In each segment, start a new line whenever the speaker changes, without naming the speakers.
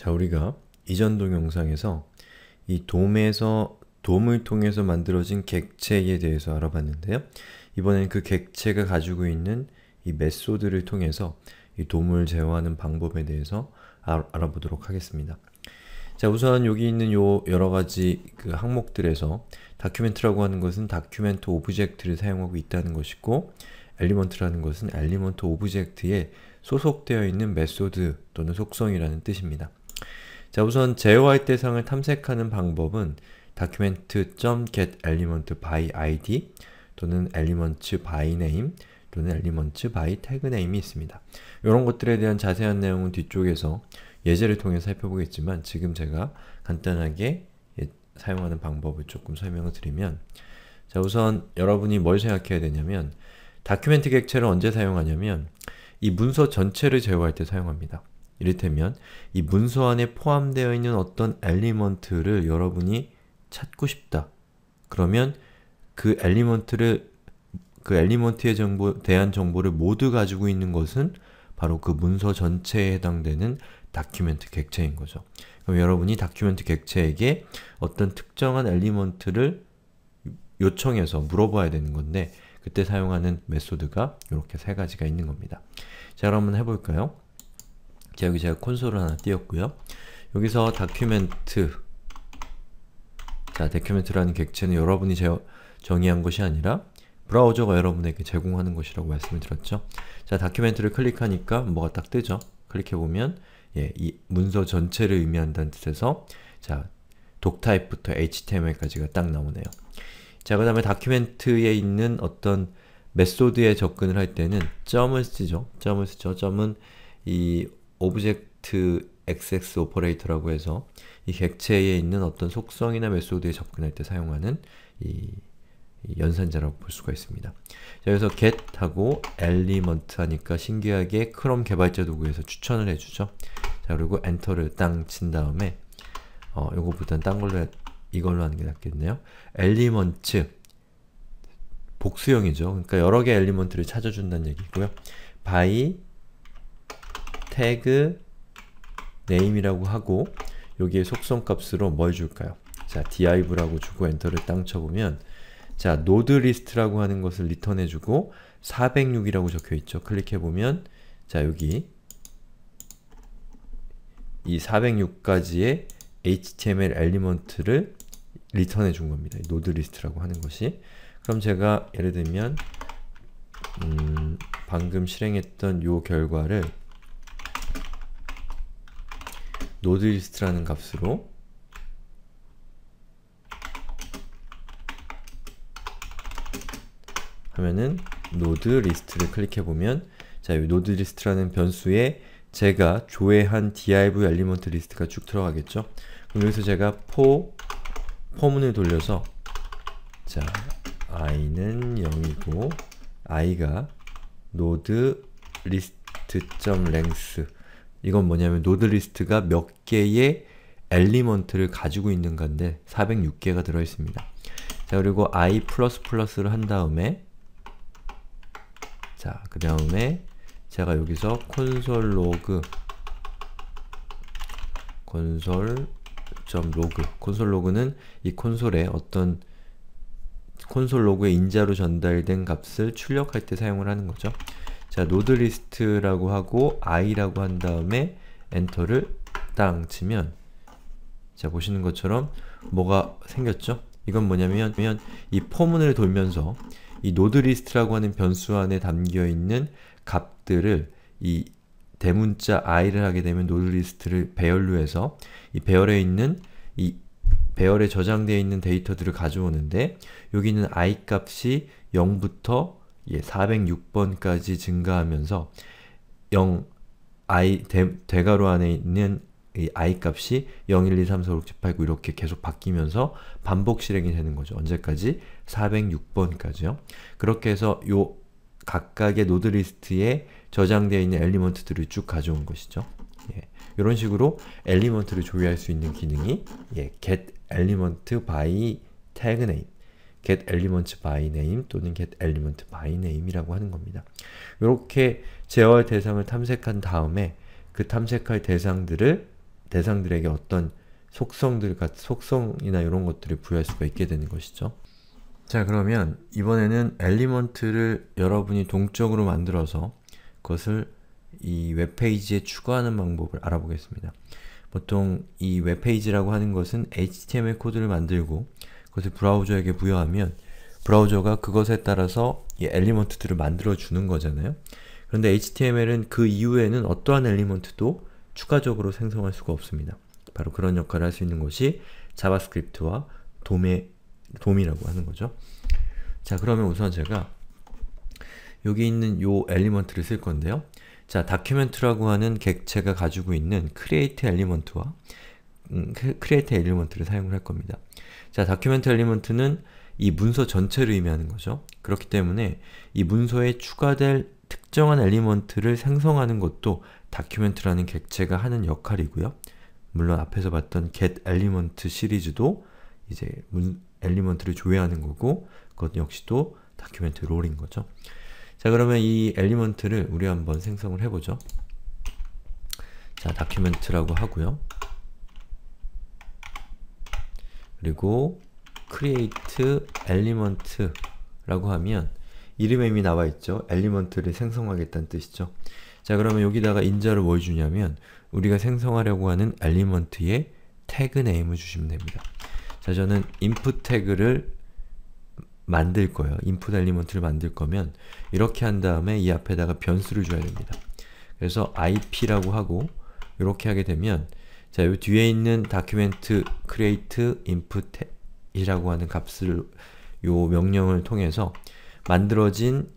자, 우리가 이전 동영상에서 이 돔에서 돔을 통해서 만들어진 객체에 대해서 알아봤는데요. 이번엔 그 객체가 가지고 있는 이 메소드를 통해서 이 돔을 제어하는 방법에 대해서 알, 아보도록 하겠습니다. 자 우선 여기 있는 요 여러가지 그 항목들에서 다큐멘트라고 하는 것은 다큐멘트 오브젝트를 사용하고 있다는 것이고 엘리먼트라는 것은 엘리먼트 오브젝트에 소속되어 있는 메소드 또는 속성이라는 뜻입니다. 자 우선 JY 대상을 탐색하는 방법은 document.get element by id 또는 element by name 또는 element by tag name이 있습니다. 이런 것들에 대한 자세한 내용은 뒤쪽에서 예제를 통해 살펴보겠지만 지금 제가 간단하게 예, 사용하는 방법을 조금 설명을 드리면 자 우선 여러분이 뭘 생각해야 되냐면 다큐멘트 객체를 언제 사용하냐면 이 문서 전체를 제어할 때 사용합니다. 이를테면 이 문서 안에 포함되어 있는 어떤 엘리먼트를 여러분이 찾고 싶다. 그러면 그 엘리먼트를 그 엘리먼트에 정보, 대한 정보를 모두 가지고 있는 것은 바로 그 문서 전체에 해당되는 다큐멘트 객체인 거죠. 그럼 여러분이 다큐멘트 객체에게 어떤 특정한 엘리먼트를 요청해서 물어봐야 되는 건데 그때 사용하는 메소드가 이렇게 세 가지가 있는 겁니다. 자, 그럼 한번 해볼까요? 자, 여기 제가 콘솔을 하나 띄웠고요. 여기서 다큐멘트 자, 다큐멘트라는 객체는 여러분이 제, 정의한 것이 아니라 브라우저가 여러분에게 제공하는 것이라고 말씀을 드렸죠. 자, 다큐멘트를 클릭하니까 뭐가 딱 뜨죠? 클릭해보면 예, 이 문서 전체를 의미한다는 뜻에서 자, 독타입부터 HTML까지가 딱 나오네요. 자, 그 다음에 다큐멘트에 있는 어떤 메소드에 접근을 할 때는 점을 쓰죠. 점을 쓰죠. 점은 이 오브젝트 xx 오퍼레이터라고 해서 이 객체에 있는 어떤 속성이나 메소드에 접근할 때 사용하는 이, 이 연산자라고 볼 수가 있습니다. 자, 여기서 get하고 element 하니까 신기하게 크롬 개발자 도구에서 추천을 해주죠. 자, 그리고 엔터를 땅 친 다음에 어, 요거보단 딴 걸로 해, 이걸로 하는 게 낫겠네요. e e l 엘리먼츠 복수형이죠. 그러니까 여러 개 엘리먼트를 찾아준다는 얘기고요. by 태그 name이라고 하고 여기에 속성값으로 뭘 줄까요? 자, div라고 주고 엔터를 땅 쳐보면 자, 노드 리스트라고 하는 것을 리턴해주고 406이라고 적혀있죠. 클릭해보면 자, 여기 이 406까지의 HTML 엘리먼트를 리턴해 준 겁니다. 노드 리스트라고 하는 것이. 그럼 제가 예를 들면 음, 방금 실행했던 요 결과를 n o 노드 리스트라는 값으로 하면은 n o 노드 리스트를 클릭해 보면 자, 이 노드 리스트라는 변수에 제가 조회한 div 엘리먼트 리스트가 쭉 들어가겠죠? 그럼 여기서 제가 포 포문을 돌려서 자, i는 0이고 i가 노드 리스트.length 이건 뭐냐면 노드 리스트가 몇 개의 엘리먼트를 가지고 있는 건데 406개가 들어있습니다. 자 그리고 i++를 한 다음에 자그 다음에 제가 여기서 콘솔 로그 콘솔 점 로그 콘솔 로그는 이 콘솔에 어떤 콘솔 로그의 인자로 전달된 값을 출력할 때 사용을 하는 거죠. 자, 노드 리스트라고 하고 i라고 한 다음에 엔터를 땅 치면 자, 보시는 것처럼 뭐가 생겼죠? 이건 뭐냐면 이 포문을 돌면서 이 노드 리스트라고 하는 변수 안에 담겨 있는 값들을 이 대문자 i를 하게 되면 노드 리스트를 배열로 해서 이 배열에 있는 이 배열에 저장되어 있는 데이터들을 가져오는데 여기 는 i 값이 0부터 예, 406번까지 증가하면서 0 i 대, 대괄호 안에 있는 이 i 값이 0, 1, 2, 3, 4, 5, 6, 7, 8, 9 이렇게 계속 바뀌면서 반복 실행이 되는 거죠. 언제까지? 406번까지요. 그렇게 해서 요 각각의 노드 리스트에 저장되어 있는 엘리먼트들을 쭉 가져온 것이죠. 예. 이런 식으로 엘리먼트를 조회할 수 있는 기능이 예, get element by tag name get element by name 또는 get element by name이라고 하는 겁니다. 이렇게 제어할 대상을 탐색한 다음에 그 탐색할 대상들을 대상들에게 어떤 속성들 속성이나 이런 것들을 부여할 수가 있게 되는 것이죠. 자 그러면 이번에는 엘리먼트를 여러분이 동적으로 만들어서 그것을 이 웹페이지에 추가하는 방법을 알아보겠습니다. 보통 이 웹페이지라고 하는 것은 HTML 코드를 만들고 그것을 브라우저에게 부여하면 브라우저가 그것에 따라서 이 엘리먼트들을 만들어 주는 거잖아요. 그런데 HTML은 그 이후에는 어떠한 엘리먼트도 추가적으로 생성할 수가 없습니다. 바로 그런 역할을 할 수 있는 것이 자바스크립트와 돔의 돔이라고 하는 거죠. 자, 그러면 우선 제가 여기 있는 요 엘리먼트를 쓸 건데요. 자, 다큐멘트라고 하는 객체가 가지고 있는 크리에이트 엘리먼트와 음, 크리에이터 엘리먼트를 사용을 할 겁니다. 자, 다큐멘트 엘리먼트는 이 문서 전체를 의미하는 거죠. 그렇기 때문에 이 문서에 추가될 특정한 엘리먼트를 생성하는 것도 다큐멘트라는 객체가 하는 역할이고요. 물론 앞에서 봤던 get element 시리즈도 이제 문, 엘리먼트를 조회하는 거고 그것 역시도 다큐멘트 롤인 거죠. 자 그러면 이 엘리먼트를 우리 한번 생성을 해보죠. 자 다큐멘트라고 하고요. 그리고 create element라고 하면 이름에 이미 나와있죠. 엘리먼트를 생성하겠다는 뜻이죠. 자 그러면 여기다가 인자를 뭘 주냐면 우리가 생성하려고 하는 엘리먼트에 태그 네임을 주시면 됩니다. 자 저는 input 태그를 만들 거예요. input 엘리먼트를 만들 거면 이렇게 한 다음에 이 앞에다가 변수를 줘야 됩니다. 그래서 ip라고 하고 이렇게 하게 되면 자, 요 뒤에 있는 document create input 이라고 하는 값을 요 명령을 통해서 만들어진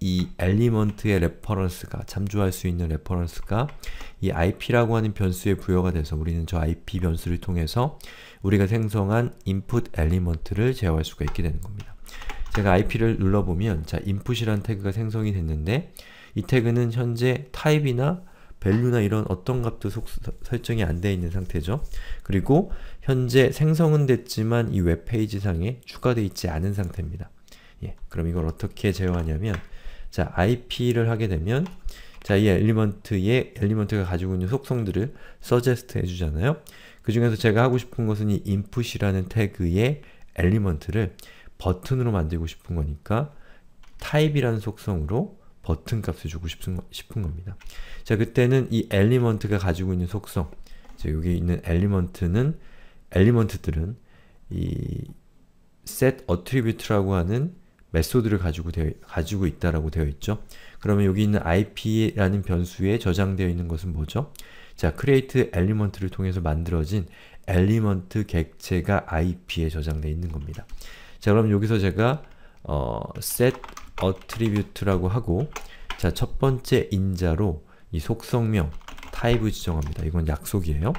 이 엘리먼트의 레퍼런스가 참조할 수 있는 레퍼런스가 이 ip라고 하는 변수에 부여가 돼서 우리는 저 ip 변수를 통해서 우리가 생성한 input 엘리먼트를 제어할 수가 있게 되는 겁니다. 제가 ip를 눌러보면 자 input이라는 태그가 생성이 됐는데 이 태그는 현재 타입이나 밸류나 이런 어떤 값도 속, 설정이 안 되어 있는 상태죠. 그리고 현재 생성은 됐지만 이 웹페이지상에 추가되어 있지 않은 상태입니다. 예, 그럼 이걸 어떻게 제어하냐면 자, IP를 하게 되면 자, 이 엘리먼트의 엘리먼트가 가지고 있는 속성들을 서제스트 해주잖아요. 그 중에서 제가 하고 싶은 것은 이 input이라는 태그의 엘리먼트를 버튼으로 만들고 싶은 거니까 t y p e 이라는 속성으로 버튼 값을 주고 싶은, 싶은 겁니다. 자, 그때는 이 엘리먼트가 가지고 있는 속성 자, 여기 있는 엘리먼트는 엘리먼트들은 이 set attribute라고 하는 메소드를 가지고 되어, 가지고 있다라고 되어 있죠. 그러면 여기 있는 ip라는 변수에 저장되어 있는 것은 뭐죠? 자, create element를 통해서 만들어진 엘리먼트 객체가 ip에 저장되어 있는 겁니다. 자, 그럼 여기서 제가 어, set 어트리뷰트라고 하고 자, 첫 번째 인자로 이 속성명 타입을 지정합니다. 이건 약속이에요.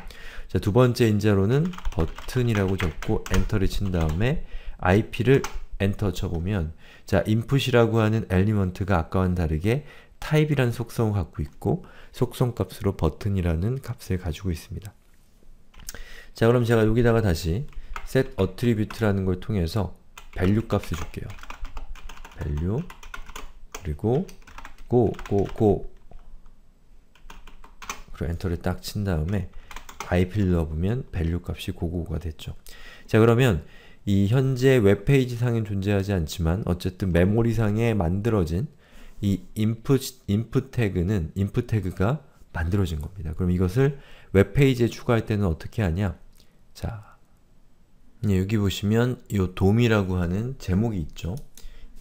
자, 두 번째 인자로는 버튼이라고 적고 엔터를 친 다음에 IP를 엔터 쳐보면 자, 인풋이라고 하는 엘리먼트가 아까와는 다르게 타입이라는 속성을 갖고 있고 속성 값으로 버튼이라는 값을 가지고 있습니다. 자, 그럼 제가 여기다가 다시 set attribute라는 걸 통해서 value 값을 줄게요. value 그리고 go go go 그리고 엔터를 딱 친 다음에 아이필 넣어보면 밸류 값이 고고가 됐죠. 자 그러면 이 현재 웹페이지 상엔 존재하지 않지만 어쨌든 메모리 상에 만들어진 이 input, input 태그는 input 태그가 만들어진 겁니다. 그럼 이것을 웹페이지에 추가할 때는 어떻게 하냐? 자 예, 여기 보시면 이 dom이라고 하는 제목이 있죠.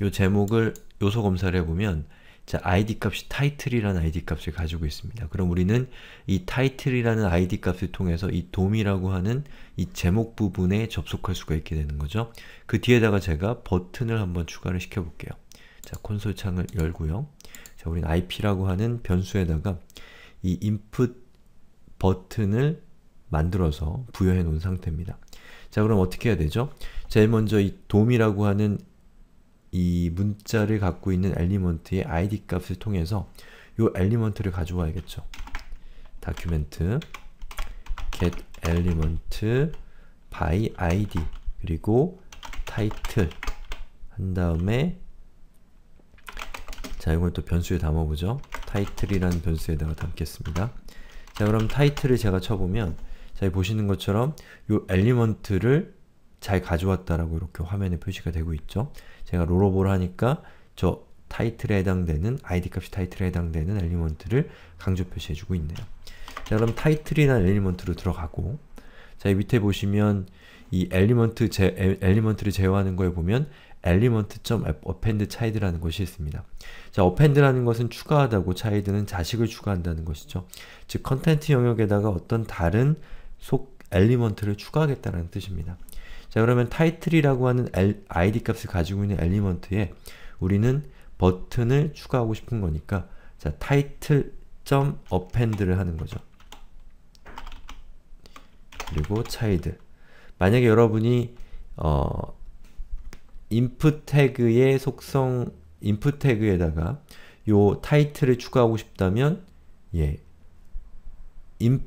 요 제목을 요소 검사를 해보면 자 id 값이 title이라는 id 값을 가지고 있습니다. 그럼 우리는 이 title이라는 id 값을 통해서 이 dom이라고 하는 이 제목 부분에 접속할 수가 있게 되는 거죠. 그 뒤에다가 제가 버튼을 한번 추가를 시켜볼게요. 자 콘솔 창을 열고요. 자 우리는 ip라고 하는 변수에다가 이 input 버튼을 만들어서 부여해 놓은 상태입니다. 자 그럼 어떻게 해야 되죠? 제일 먼저 이 dom이라고 하는 이 문자를 갖고 있는 엘리먼트의 id 값을 통해서 이 엘리먼트를 가져와야겠죠. document get element by id 그리고 title 한 다음에 자 이걸 또 변수에 담아보죠. title이라는 변수에다가 담겠습니다. 자 그럼 title을 제가 쳐보면 자 보시는 것처럼 요 엘리먼트를 잘 가져왔다라고 이렇게 화면에 표시가 되고 있죠. 제가 롤오버를 하니까 저 타이틀에 해당되는 id 값이 타이틀에 해당되는 엘리먼트를 강조 표시해주고 있네요. 자 그럼 타이틀이라 엘리먼트로 들어가고 자 밑에 보시면 이 엘리먼트 제, 엘, 리먼트를 제어하는 거에 보면 엘리먼트.append child라는 것이 있습니다. 자, append라는 것은 추가하다고 child는 자식을 추가한다는 것이죠. 즉 컨텐트 영역에다가 어떤 다른 속 엘리먼트를 추가하겠다는 뜻입니다. 자 그러면 타이틀이라고 하는 id 값을 가지고 있는 엘리먼트에 우리는 버튼을 추가하고 싶은 거니까 자 타이틀 점 append를 하는 거죠. 그리고 child 만약에 여러분이 어 input 태그의 속성 input 태그에다가 요 타이틀을 추가하고 싶다면 예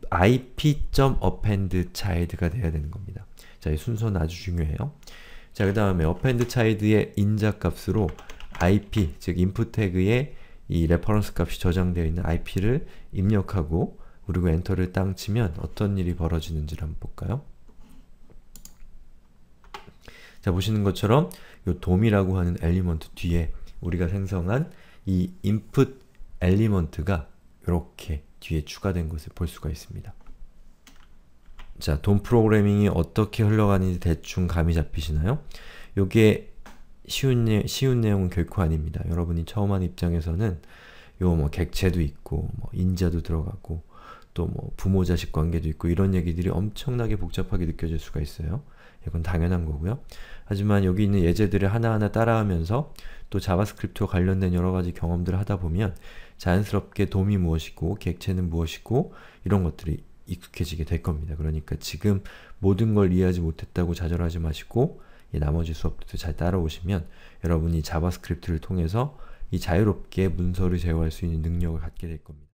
i p append child가 돼야 되는 겁니다. 자, 이 순서는 아주 중요해요. 자, 그 다음에 append child의 인자값으로 IP, 즉 input 태그에 이 레퍼런스 값이 저장되어 있는 IP를 입력하고 그리고 엔터를 땅 치면 어떤 일이 벌어지는지를 한번 볼까요? 자, 보시는 것처럼 이 dom이라고 하는 엘리먼트 뒤에 우리가 생성한 이 input 엘리먼트가 이렇게 뒤에 추가된 것을 볼 수가 있습니다. 자, 돈 프로그래밍이 어떻게 흘러가는지 대충 감이 잡히시나요? 요게 쉬운, 예, 쉬운 내용은 결코 아닙니다. 여러분이 처음 한 입장에서는 요 뭐 객체도 있고, 뭐 인자도 들어가고, 또 뭐 부모 자식 관계도 있고 이런 얘기들이 엄청나게 복잡하게 느껴질 수가 있어요. 이건 당연한 거고요. 하지만 여기 있는 예제들을 하나하나 따라하면서 또 자바스크립트와 관련된 여러 가지 경험들을 하다 보면 자연스럽게 돔이 무엇이고 객체는 무엇이고 이런 것들이 익숙해지게 될 겁니다. 그러니까 지금 모든 걸 이해하지 못했다고 좌절하지 마시고 나머지 수업들도 잘 따라오시면 여러분이 자바스크립트를 통해서 이 자유롭게 문서를 제어할 수 있는 능력을 갖게 될 겁니다.